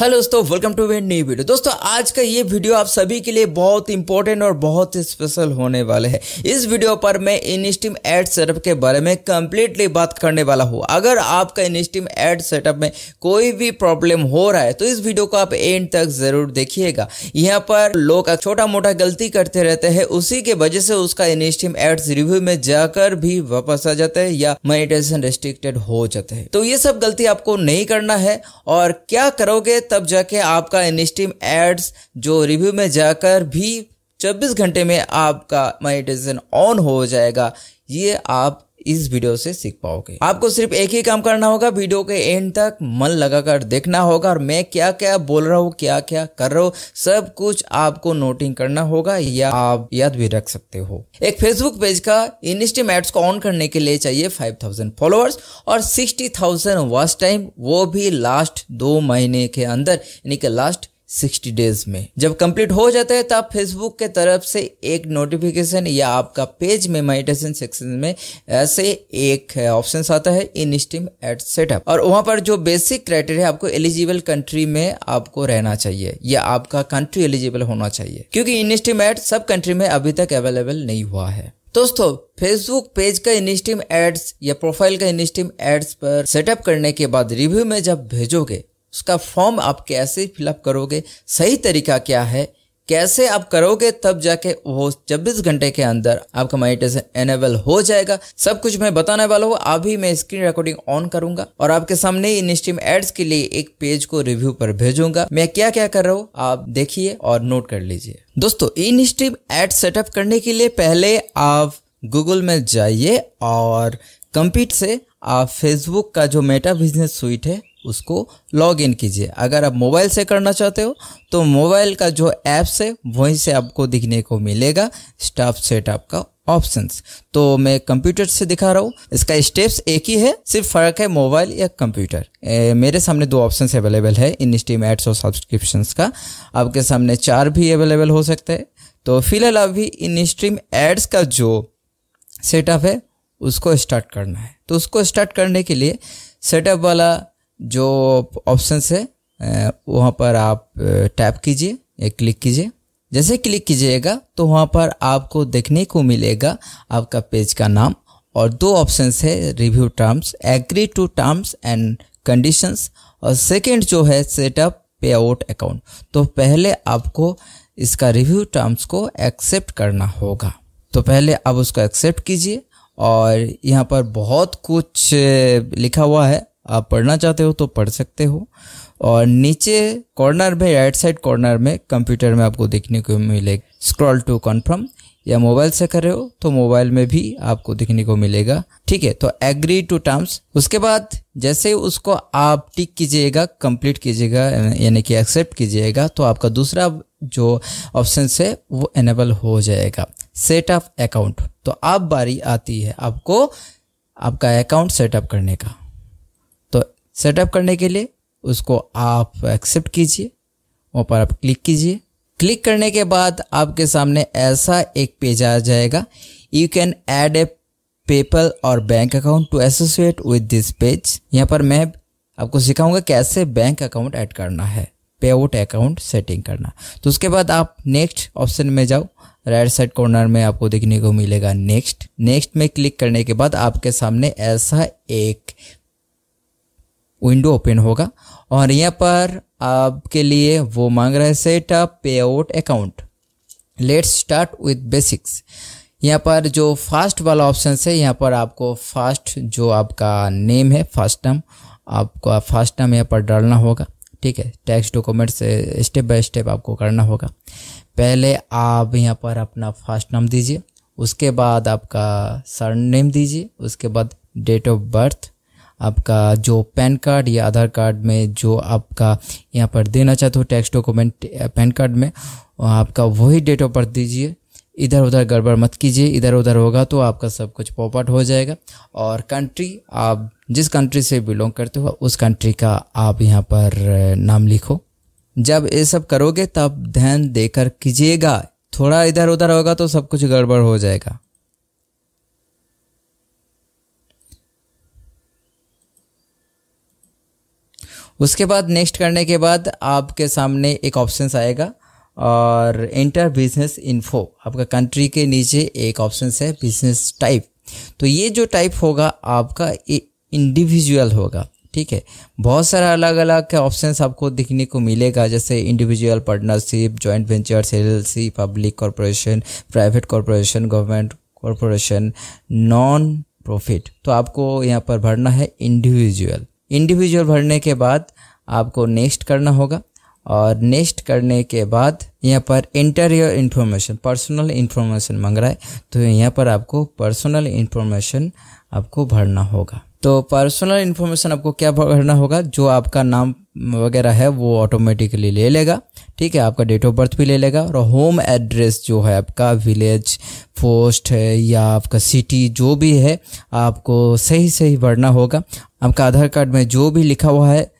hello दोस्तों welcome to वे new video दोस्तों आज का ये वीडियो आप सभी के लिए बहुत इंपॉर्टेंट और बहुत स्पेशल होने वाले है इस वीडियो पर मैं इनस्टीम एड सेटअप के बारे में कंप्लीटली बात करने वाला हूँ अगर आपका इनस्टीम एड सेटअप में कोई भी प्रॉब्लम हो रहा है तो इस वीडियो को आप एंड तक जरूर देखिएगा यहाँ पर लोग छोटा मोटा गलती करते रहते हैं उसी के वजह से उसका इनस्टीम एड्स रिव्यू में जाकर भी वापस आ जाते हैं या मेडिटेशन रेस्ट्रिक्टेड हो जाते हैं तो ये सब गलती आपको नहीं करना है और क्या करोगे तब जाके आपका इनिस्टिम एड्स जो रिव्यू में जाकर भी 24 घंटे में आपका मोनिटाइजेशन ऑन हो जाएगा ये आप इस वीडियो से सीख पाओगे आपको सिर्फ एक ही काम करना होगा वीडियो के एंड तक मन लगाकर देखना होगा और मैं क्या क्या बोल रहा हूँ क्या क्या कर रहा हूँ सब कुछ आपको नोटिंग करना होगा या आप याद भी रख सकते हो एक फेसबुक पेज का इनस्टीम एड्स को ऑन करने के लिए चाहिए फाइव थाउजेंड फॉलोअर्स और सिक्सटी थाउजेंड वॉच टाइम वो भी लास्ट दो महीने के अंदर यानी कि लास्ट सिक्सटी डेज में जब कंप्लीट हो जाता है तब फेसबुक के तरफ से एक नोटिफिकेशन या आपका पेज में मेडिटेशन सेक्शन में ऐसे एक ऑप्शन आता है इन स्टीम एट सेटअप और वहां पर जो बेसिक क्राइटेरिया आपको एलिजिबल कंट्री में आपको रहना चाहिए या आपका कंट्री एलिजिबल होना चाहिए क्योंकि इन स्टीम एड सब कंट्री में अभी तक अवेलेबल नहीं हुआ है दोस्तों फेसबुक पेज का इनस्टीम एड्स या प्रोफाइल का इनस्टीम एड्स पर सेटअप करने के बाद रिव्यू में जब भेजोगे उसका फॉर्म आप कैसे फिलअप करोगे सही तरीका क्या है कैसे आप करोगे तब जाके वो 24 घंटे के अंदर आपका मेडिटेशन एनेबल हो जाएगा सब कुछ मैं बताने वाला हूँ अभी मैं स्क्रीन रिकॉर्डिंग ऑन करूंगा और आपके सामने इन स्ट्रीम एड्स के लिए एक पेज को रिव्यू पर भेजूंगा मैं क्या क्या कर रहा हूँ आप देखिए और नोट कर लीजिए दोस्तों इन स्ट्रीम एड सेटअप करने के लिए पहले आप गूगल में जाइए और कंपीट से आप फेसबुक का जो मेटा बिजनेस स्वीट है उसको लॉग इन कीजिए अगर आप मोबाइल से करना चाहते हो तो मोबाइल का जो ऐप्स है वहीं से आपको दिखने को मिलेगा स्टाफ सेटअप का ऑप्शंस तो मैं कंप्यूटर से दिखा रहा हूँ इसका स्टेप्स एक ही है सिर्फ फर्क है मोबाइल या कंप्यूटर मेरे सामने दो ऑप्शंस अवेलेबल है इन स्टीम एड्स और सब्सक्रिप्शन का आपके सामने चार भी अवेलेबल हो सकते हैं तो फिलहाल अभी इन स्ट्रीम एड्स का जो सेटअप है उसको स्टार्ट करना है तो उसको स्टार्ट करने के लिए सेटअप वाला जो ऑप्शन है वहाँ पर आप टैप कीजिए या क्लिक कीजिए जैसे क्लिक कीजिएगा तो वहाँ पर आपको देखने को मिलेगा आपका पेज का नाम और दो ऑप्शन है review terms agree to terms and conditions और सेकंड जो है सेटअप पे आउट अकाउंट तो पहले आपको इसका रिव्यू टर्म्स को एक्सेप्ट करना होगा तो पहले आप उसको एक्सेप्ट कीजिए और यहाँ पर बहुत कुछ लिखा हुआ है आप पढ़ना चाहते हो तो पढ़ सकते हो और नीचे कॉर्नर में राइट साइड कॉर्नर में कंप्यूटर में आपको देखने को मिलेगा स्क्रॉल टू कन्फर्म या मोबाइल से कर रहे हो तो मोबाइल में भी आपको देखने को मिलेगा ठीक है तो एग्री टू टर्म्स उसके बाद जैसे उसको आप टिक कीजिएगा कंप्लीट कीजिएगा यानी कि एक्सेप्ट कीजिएगा तो आपका दूसरा जो ऑप्शन है वो एनेबल हो जाएगा सेट अप अकाउंट तो अब बारी आती है आपको आपका अकाउंट सेटअप करने का सेटअप करने के लिए उसको आप एक्सेप्ट कीजिए वहाँ पर आप क्लिक कीजिए क्लिक करने के बाद आपके सामने ऐसा एक पेज आ जाएगा you can add a PayPal or bank account to associate with this page यहाँ पर मैं आपको सिखाऊंगा कैसे बैंक अकाउंट ऐड करना है पे आउट अकाउंट सेटिंग करना तो उसके बाद आप नेक्स्ट ऑप्शन में जाओ राइट साइड कॉर्नर में आपको देखने को मिलेगा नेक्स्ट नेक्स्ट में क्लिक करने के बाद आपके सामने ऐसा एक विंडो ओपन होगा और यहाँ पर आपके लिए वो मांग रहा है up payout account let's start with basics यहाँ पर जो फास्ट वाला ऑप्शन है यहाँ पर आपको फास्ट जो आपका नेम है फास्ट टर्म आपको फास्ट टर्म यहाँ पर डालना होगा ठीक है tax documents step by step आपको करना होगा पहले आप यहाँ पर अपना फास्ट नाम दीजिए उसके बाद आपका सर नेम दीजिए उसके बाद डेट ऑफ बर्थ आपका जो पैन कार्ड या आधार कार्ड में जो आपका यहाँ पर देना चाहते हो टैक्स डॉक्यूमेंट पैन कार्ड में आपका वही डेट ऑफ बर्थ दीजिए इधर उधर गड़बड़ मत कीजिए इधर उधर होगा तो आपका सब कुछ पॉपआउट हो जाएगा और कंट्री आप जिस कंट्री से बिलोंग करते हो उस कंट्री का आप यहाँ पर नाम लिखो जब ये सब करोगे तब ध्यान देकर कीजिएगा थोड़ा इधर उधर होगा तो सब कुछ गड़बड़ हो जाएगा उसके बाद नेक्स्ट करने के बाद आपके सामने एक ऑप्शन आएगा और इंटर बिजनेस इन्फो आपका कंट्री के नीचे एक ऑप्शन है बिजनेस टाइप तो ये जो टाइप होगा आपका इंडिविजुअल होगा ठीक है बहुत सारा अलग अलग के ऑप्शन आपको दिखने को मिलेगा जैसे individual partnership joint ventures L public corporation private corporation government corporation non profit तो आपको यहाँ पर भरना है इंडिविजुअल इंडिविजुअल भरने के बाद आपको नेक्स्ट करना होगा और नेक्स्ट करने के बाद यहाँ पर enter your information personal information मंग रहा है तो यहाँ पर आपको पर्सनल इन्फॉर्मेशन आपको भरना होगा तो पर्सनल इन्फॉर्मेशन आपको क्या भरना होगा जो आपका नाम वगैरह है वो ऑटोमेटिकली ले लेगा ठीक है आपका डेट ऑफ बर्थ भी ले लेगा और होम एड्रेस जो है आपका विलेज पोस्ट है या आपका सिटी जो भी है आपको सही सही भरना होगा आपका आधार कार्ड में जो भी लिखा हुआ है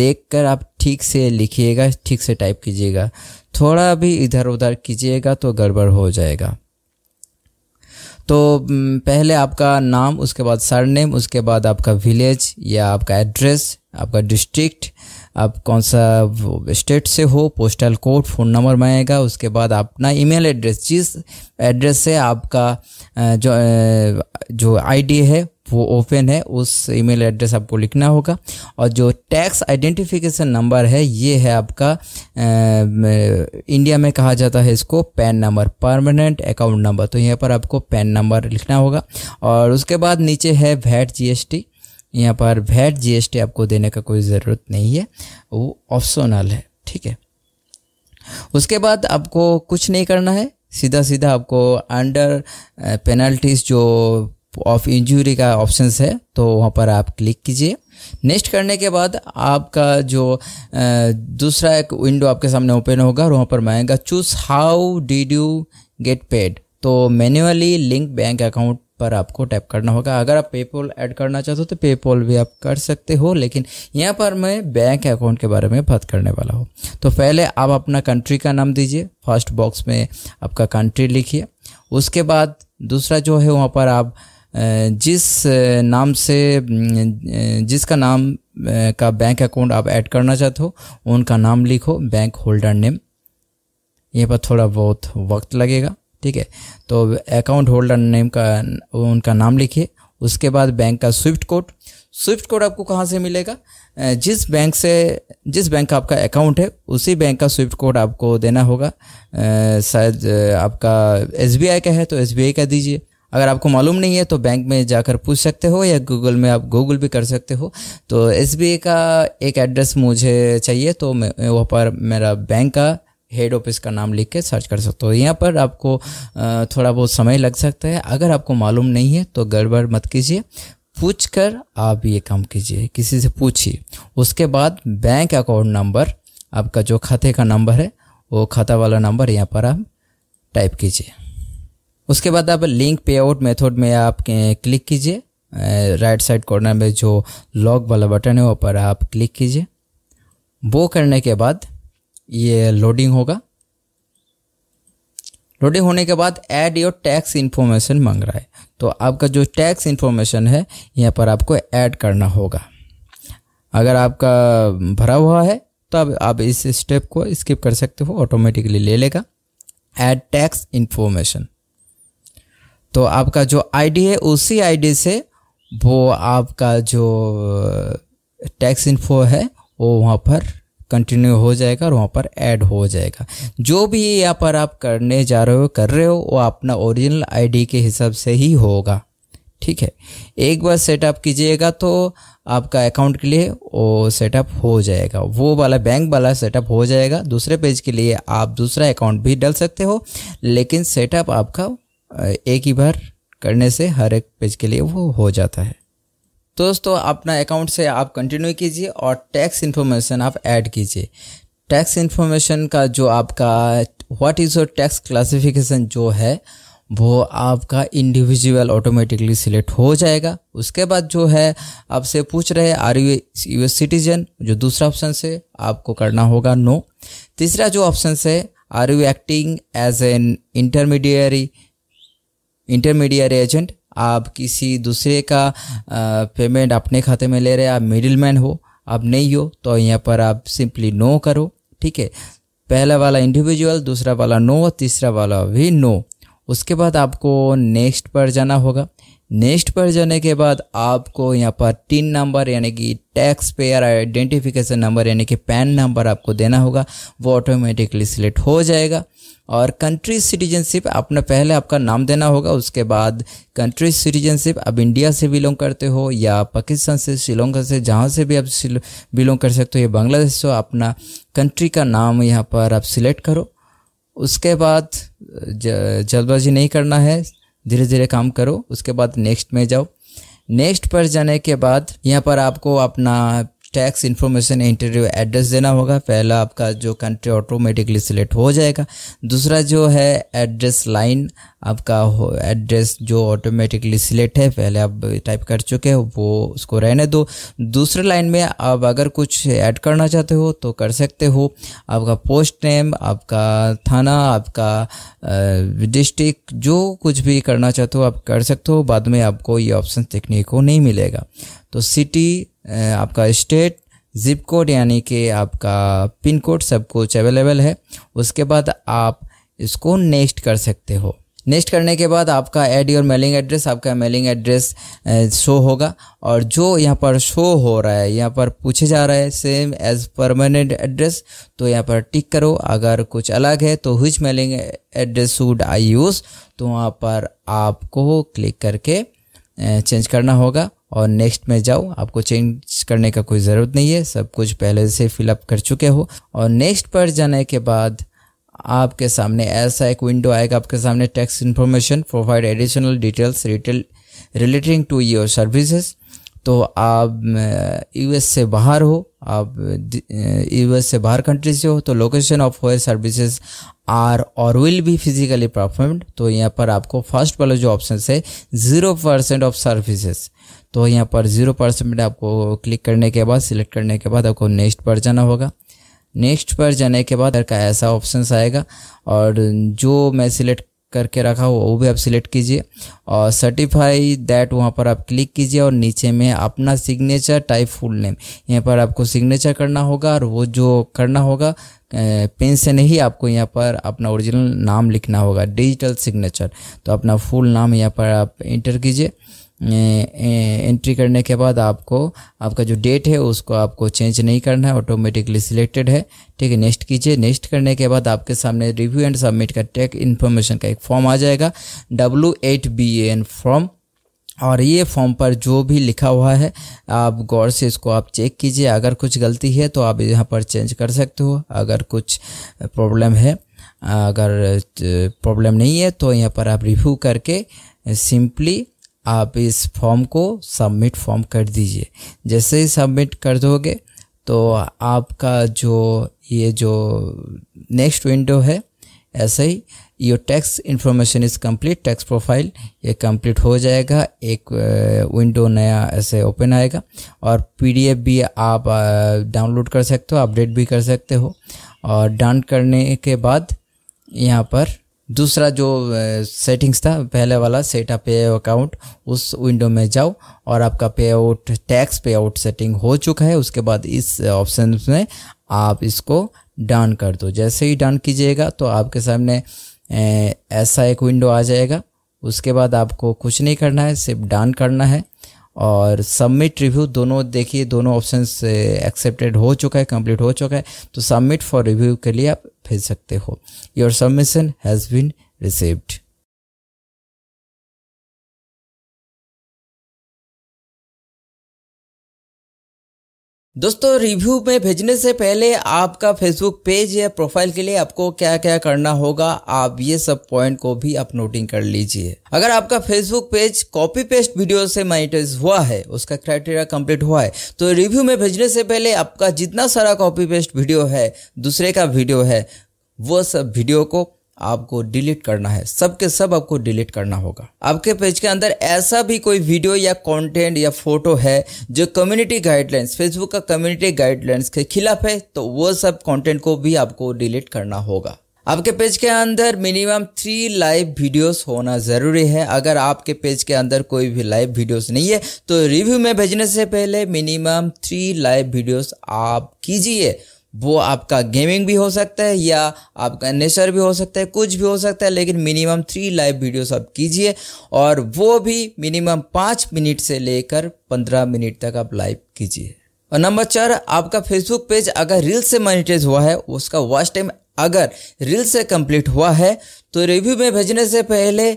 देखकर आप ठीक से लिखिएगा ठीक से टाइप कीजिएगा थोड़ा भी इधर उधर कीजिएगा तो गड़बड़ हो जाएगा तो पहले आपका नाम उसके बाद सरनेम उसके बाद आपका विलेज या आपका एड्रेस आपका डिस्ट्रिक्ट आप कौन सा स्टेट से हो पोस्टल कोड फ़ोन नंबर मांगेगा उसके बाद अपना ईमेल एड्रेस जिस एड्रेस से आपका जो जो आईडी है वो ओपन है उस ईमेल एड्रेस आपको लिखना होगा और जो टैक्स आइडेंटिफिकेशन नंबर है ये है आपका इंडिया में कहा जाता है इसको PAN number permanent account number तो यहाँ पर आपको पैन नंबर लिखना होगा और उसके बाद नीचे है वैट जीएसटी यहाँ पर वैट जीएसटी आपको देने का कोई ज़रूरत नहीं है वो ऑप्शनल है ठीक है उसके बाद आपको कुछ नहीं करना है सीधा सीधा आपको अंडर पेनल्टीज जो ऑफ इंजरी का ऑप्शंस है तो वहाँ पर आप क्लिक कीजिए नेक्स्ट करने के बाद आपका जो दूसरा एक विंडो आपके सामने ओपन होगा और वहाँ पर मैं आएगा choose how did you get paid तो मैन्युअली लिंक बैंक अकाउंट पर आपको टैप करना होगा अगर आप पेपॉल ऐड करना चाहते हो तो पेपॉल भी आप कर सकते हो लेकिन यहाँ पर मैं बैंक अकाउंट के बारे में बात करने वाला हूँ तो पहले आप अपना कंट्री का नाम दीजिए फर्स्ट बॉक्स में आपका कंट्री लिखिए उसके बाद दूसरा जो है वहाँ पर आप जिस नाम से जिसका नाम का बैंक अकाउंट आप ऐड करना चाहते हो उनका नाम लिखो बैंक होल्डर नेम यहाँ पर थोड़ा बहुत वक्त लगेगा ठीक है तो अकाउंट होल्डर नेम का उनका नाम लिखिए उसके बाद बैंक का स्विफ्ट कोड स्विफ्ट कोड आपको कहाँ से मिलेगा जिस बैंक से जिस बैंक का आपका अकाउंट है उसी बैंक का स्विफ्ट कोड आपको देना होगा शायद आपका एस का है तो एस का दीजिए अगर आपको मालूम नहीं है तो बैंक में जाकर पूछ सकते हो या गूगल में आप गूगल भी कर सकते हो तो एस का एक एड्रेस मुझे चाहिए तो मैं वहाँ पर मेरा बैंक का हेड ऑफिस का नाम लिख के सर्च कर सकते हो तो यहाँ पर आपको थोड़ा बहुत समय लग सकता है अगर आपको मालूम नहीं है तो गड़बड़ मत कीजिए पूछ कर आप ये काम कीजिए किसी से पूछिए उसके बाद बैंक अकाउंट नंबर आपका जो खाते का नंबर है वो खाता वाला नंबर यहाँ पर आप टाइप कीजिए उसके बाद आप लिंक पे आउट मेथड में आप क्लिक कीजिए राइट साइड कॉर्नर में जो लॉक वाला बटन है वहाँ पर आप क्लिक कीजिए वो करने के बाद ये लोडिंग होगा लोडिंग होने के बाद ऐड योर टैक्स इन्फॉर्मेशन मांग रहा है तो आपका जो टैक्स इन्फॉर्मेशन है यहाँ पर आपको ऐड करना होगा अगर आपका भरा हुआ है तो अब आप इस स्टेप को स्किप कर सकते हो ऑटोमेटिकली ले लेगा ऐड टैक्स इन्फॉर्मेशन तो आपका जो आईडी है उसी आईडी से वो आपका जो टैक्स uh, इन्फो है वो वहाँ पर कंटिन्यू हो जाएगा और वहाँ पर ऐड हो जाएगा जो भी यहाँ पर आप करने जा रहे हो कर रहे हो वो अपना ओरिजिनल आईडी के हिसाब से ही होगा ठीक है एक बार सेटअप कीजिएगा तो आपका अकाउंट के लिए वो सेटअप हो जाएगा वो वाला बैंक वाला सेटअप हो जाएगा दूसरे पेज के लिए आप दूसरा अकाउंट भी डाल सकते हो लेकिन सेटअप आपका एक ही बार करने से हर एक पेज के लिए वो हो जाता है तो दोस्तों अपना अकाउंट से आप कंटिन्यू कीजिए और टैक्स इन्फॉर्मेशन आप ऐड कीजिए टैक्स इन्फॉर्मेशन का जो आपका what is your tax classification जो है वो आपका इंडिविजुअल ऑटोमेटिकली सिलेक्ट हो जाएगा उसके बाद जो है आपसे पूछ रहे are you U S citizen जो दूसरा ऑप्शन से आपको करना होगा नो तीसरा जो ऑप्शन से are you acting as an intermediary intermediary agent आप किसी दूसरे का पेमेंट अपने खाते में ले रहे आप मिडिल मैन हो आप नहीं हो तो यहाँ पर आप सिंपली नो करो ठीक है पहला वाला इंडिविजुअल दूसरा वाला नो तीसरा वाला भी नो उसके बाद आपको नेक्स्ट पर जाना होगा नेक्स्ट पर जाने के बाद आपको यहाँ पर टिन नंबर यानी कि टैक्स पेयर आइडेंटिफिकेशन नंबर यानी कि पैन नंबर आपको देना होगा वो ऑटोमेटिकली सिलेक्ट हो जाएगा और कंट्री सिटीजनशिप आपने पहले आपका नाम देना होगा उसके बाद कंट्री सिटीजनशिप अब इंडिया से बिलोंग करते हो या पाकिस्तान से श्रीलंका से जहाँ से भी आप बिलोंग कर सकते हो या बांग्लादेश से अपना कंट्री का नाम यहाँ पर आप सिलेक्ट करो उसके बाद जल्दबाजी नहीं करना है धीरे धीरे काम करो उसके बाद नेक्स्ट में जाओ नेक्स्ट पर जाने के बाद यहाँ पर आपको अपना टैक्स इन्फॉर्मेशन इंटरव्यू एड्रेस देना होगा पहला आपका जो कंट्री ऑटोमेटिकली सिलेक्ट हो जाएगा दूसरा जो है एड्रेस लाइन आपका एड्रेस जो ऑटोमेटिकली सिलेक्ट है पहले आप टाइप कर चुके हो वो उसको रहने दो दूसरे लाइन में आप अगर कुछ ऐड करना चाहते हो तो कर सकते हो आपका पोस्ट नेम आपका थाना आपका डिस्ट्रिक्ट जो कुछ भी करना चाहते हो आप कर सकते हो बाद में आपको ये ऑप्शन देखने को नहीं मिलेगा तो सिटी आपका स्टेट जिप कोड यानी कि आपका पिन कोड सब कुछ अवेलेबल है उसके बाद आप इसको नेक्स्ट कर सकते हो नेक्स्ट करने के बाद आपका एड योर मेलिंग एड्रेस आपका मेलिंग एड्रेस शो होगा और जो यहाँ पर शो हो रहा है यहाँ पर पूछे जा रहा है सेम एज परमानेंट एड्रेस तो यहाँ पर टिक करो अगर कुछ अलग है तो which mailing address should I use तो वहाँ पर आपको क्लिक करके चेंज करना होगा और नेक्स्ट में जाओ आपको चेंज करने का कोई ज़रूरत नहीं है सब कुछ पहले से फिलअप कर चुके हो और नेक्स्ट पर जाने के बाद आपके सामने ऐसा एक विंडो आएगा आपके सामने tax information provide additional details retail relating to your services तो आप यूएस से बाहर हो आप यूएस से बाहर कंट्री से हो तो location of where services are or will be physically performed तो यहाँ पर आपको फर्स्ट वाला जो ऑप्शन है ज़ीरो परसेंट ऑफ सर्विसेज तो यहाँ पर ज़ीरो परसेंट आपको क्लिक करने के बाद सिलेक्ट करने के बाद आपको नेक्स्ट पर जाना होगा नेक्स्ट पर जाने के बाद का ऐसा ऑप्शन आएगा और जो मैं सिलेक्ट करके रखा हुआ वो भी आप सिलेक्ट कीजिए और सर्टिफाई दैट वहाँ पर आप क्लिक कीजिए और नीचे में अपना सिग्नेचर टाइप फुल नेम यहाँ पर आपको सिग्नेचर करना होगा और वो जो करना होगा पेन से नहीं आपको यहाँ पर अपना ओरिजिनल नाम लिखना होगा डिजिटल सिग्नेचर तो अपना फुल नाम यहाँ पर आप इंटर कीजिए एंट्री करने के बाद आपको आपका जो डेट है उसको आपको चेंज नहीं करना है ऑटोमेटिकली सिलेक्टेड है ठीक है नेक्स्ट कीजिए नेक्स्ट करने के बाद आपके सामने रिव्यू एंड सबमिट का टेक इन्फॉर्मेशन का एक फॉर्म आ जाएगा W eight B N form और ये फॉर्म पर जो भी लिखा हुआ है आप गौर से इसको आप चेक कीजिए अगर कुछ गलती है तो आप यहाँ पर चेंज कर सकते हो अगर कुछ प्रॉब्लम है अगर प्रॉब्लम नहीं है तो यहाँ पर आप रिव्यू करके सिंपली आप इस फॉर्म को सबमिट फॉर्म कर दीजिए जैसे ही सबमिट कर दोगे तो आपका जो ये जो नेक्स्ट विंडो है ऐसे ही your tax information is complete tax profile ये कंप्लीट हो जाएगा एक विंडो नया ऐसे ओपन आएगा और पीडीएफ भी आप डाउनलोड कर सकते हो अपडेट भी कर सकते हो और डन करने के बाद यहाँ पर दूसरा जो सेटिंग्स था पहले वाला सेटअप पे अकाउंट उस विंडो में जाओ और आपका payout tax payout setting हो चुका है उसके बाद इस ऑप्शन में आप इसको डन कर दो जैसे ही डन कीजिएगा तो आपके सामने ऐसा एक विंडो आ जाएगा उसके बाद आपको कुछ नहीं करना है सिर्फ डन करना है और सबमिट रिव्यू दोनों देखिए दोनों ऑप्शन एक्सेप्टेड हो चुका है कंप्लीट हो चुका है तो सबमिट फॉर रिव्यू के लिए आप भेज सकते हो your submission has been received दोस्तों रिव्यू में भेजने से पहले आपका फेसबुक पेज या प्रोफाइल के लिए आपको क्या क्या करना होगा आप ये सब पॉइंट को भी आप नोटिंग कर लीजिए अगर आपका Facebook page copy paste video से माइटाइज हुआ है उसका क्राइटेरिया कंप्लीट हुआ है तो रिव्यू में भेजने से पहले आपका जितना सारा कॉपी पेस्ट वीडियो है दूसरे का वीडियो है वो सब वीडियो को आपको डिलीट करना है सबके सब आपको डिलीट करना होगा आपके पेज के अंदर ऐसा भी कोई वीडियो या कंटेंट या फोटो है जो कम्युनिटी गाइडलाइंस फेसबुक का कम्युनिटी गाइडलाइंस के खिलाफ है तो वो सब कंटेंट को भी आपको डिलीट करना होगा आपके पेज के अंदर मिनिमम थ्री लाइव वीडियोस होना ज़रूरी है अगर आपके पेज के अंदर कोई भी लाइव वीडियोस नहीं है तो रिव्यू में भेजने से पहले मिनिमम थ्री लाइव वीडियोस आप कीजिए वो आपका गेमिंग भी हो सकता है या आपका नेचर भी हो सकता है कुछ भी हो सकता है लेकिन मिनिमम थ्री लाइव वीडियोस आप कीजिए और वो भी मिनिमम पाँच मिनट से लेकर पंद्रह मिनट तक आप लाइव कीजिए और नंबर चार आपका फेसबुक पेज अगर रील से मोनिटाइज हुआ है उसका वॉच टाइम अगर रील से कंप्लीट हुआ है तो रिव्यू में भेजने से पहले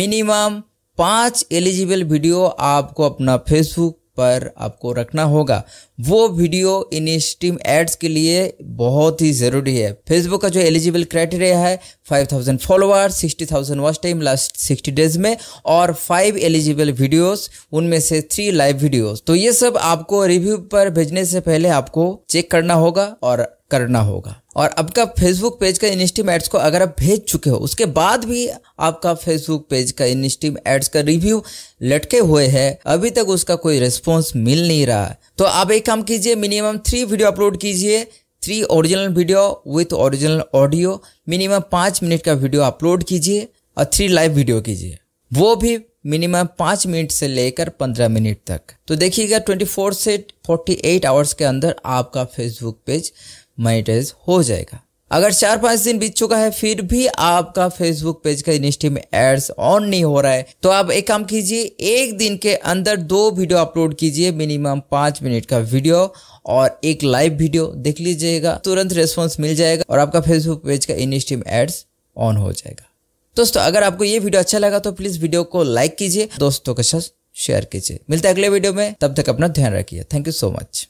मिनिमम पाँच एलिजिबल वीडियो आपको अपना फेसबुक पर आपको रखना होगा वो वीडियो इन स्टीम एड्स के लिए बहुत ही ज़रूरी है फेसबुक का जो एलिजिबल क्राइटेरिया है 5000 followers 60000 watch time last 60 days में और फाइव एलिजिबल वीडियोस उनमें से थ्री लाइव वीडियोस तो ये सब आपको रिव्यू पर भेजने से पहले आपको चेक करना होगा और करना होगा और आपका फेसबुक पेज का इनस्टीम एड्स को अगर आप भेज चुके हो उसके बाद भी आपका फेसबुक पेज का इनस्टीम एड्स का रिव्यू लटके हुए है अभी तक उसका कोई रिस्पॉन्स मिल नहीं रहा है तो आप एक काम कीजिए मिनिमम थ्री वीडियो अपलोड कीजिए three original video with original audio minimum पाँच मिनट का वीडियो अपलोड कीजिए और थ्री लाइव वीडियो कीजिए वो भी मिनिमम पाँच मिनट से लेकर पंद्रह मिनट तक तो देखिएगा ट्वेंटी फोर से फोर्टी एट आवर्स के अंदर आपका फेसबुक पेज मोनिटाइज हो जाएगा अगर चार पांच दिन बीत चुका है फिर भी आपका फेसबुक पेज का इनिस्टी में एड्स ऑन नहीं हो रहा है तो आप एक काम कीजिए एक दिन के अंदर दो वीडियो अपलोड कीजिए मिनिमम पांच मिनट का वीडियो और एक लाइव वीडियो देख लीजिएगा तुरंत रेस्पॉन्स मिल जाएगा और आपका फेसबुक पेज का इनिस्टी में एड्स ऑन हो जाएगा दोस्तों अगर आपको ये वीडियो अच्छा लगा तो प्लीज वीडियो को लाइक कीजिए दोस्तों के साथ शेयर कीजिए मिलते अगले वीडियो में तब तक अपना ध्यान रखिए थैंक यू सो मच